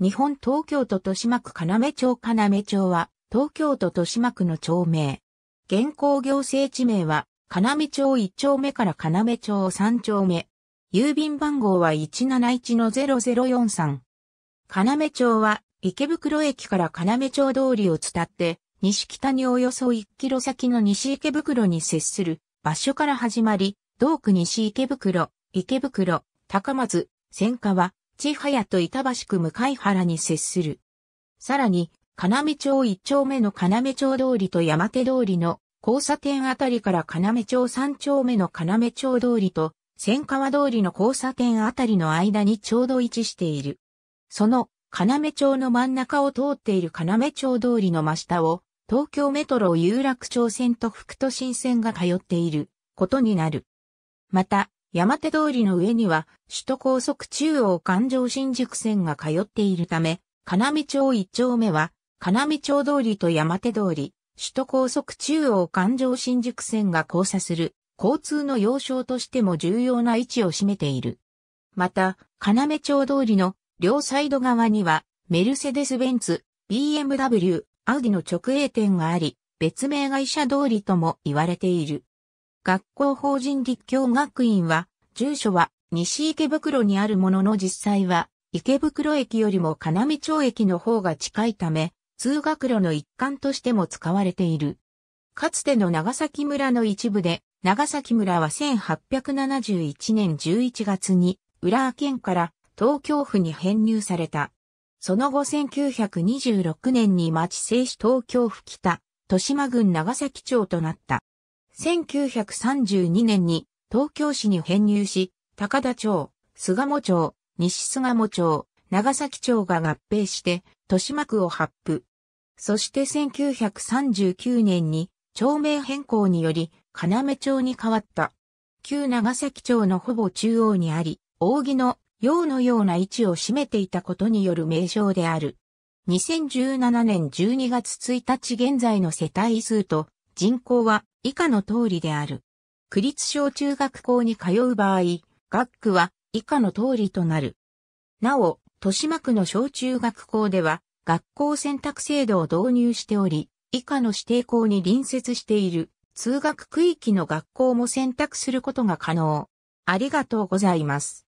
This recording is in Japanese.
日本東京都豊島区金目町金目町は、東京都豊島区の町名。現行行政地名は、金目町1丁目から金目町3丁目。郵便番号は171-0043。目町は、池袋駅から金目町通りを伝って、西北におよそ1キロ先の西池袋に接する場所から始まり、同区西池袋、池袋、高松、千川、千早と板橋区向原に接する。さらに、金目町一丁目の金目町通りと山手通りの交差点あたりから金目町三丁目の金目町通りと千川通りの交差点あたりの間にちょうど位置している。その金目町の真ん中を通っている金目町通りの真下を東京メトロ有楽町線と副都心線が通っていることになる。また、山手通りの上には、首都高速中央環状新宿線が通っているため、金見町1丁目は、金見町通りと山手通り、首都高速中央環状新宿線が交差する、交通の要衝としても重要な位置を占めている。また、金目町通りの両サイド側には、メルセデス・ベンツ、BMW、アウディの直営店があり、別名医者通りとも言われている。学校法人立教学院は、住所は西池袋にあるものの実際は、池袋駅よりも金見町駅の方が近いため、通学路の一環としても使われている。かつての長崎村の一部で、長崎村は1871年11月に、浦和県から東京府に編入された。その後1926年に町製市東京府北、豊島郡長崎町となった。1932年に東京市に編入し、高田町、菅野町、西菅野町、長崎町が合併して、豊島区を発布。そして1939年に町名変更により、金目町に変わった。旧長崎町のほぼ中央にあり、扇の洋のような位置を占めていたことによる名称である。2017年12月1日現在の世帯数と人口は以下の通りである。区立小中学校に通う場合、学区は以下の通りとなる。なお、豊島区の小中学校では、学校選択制度を導入しており、以下の指定校に隣接している通学区域の学校も選択することが可能。ありがとうございます。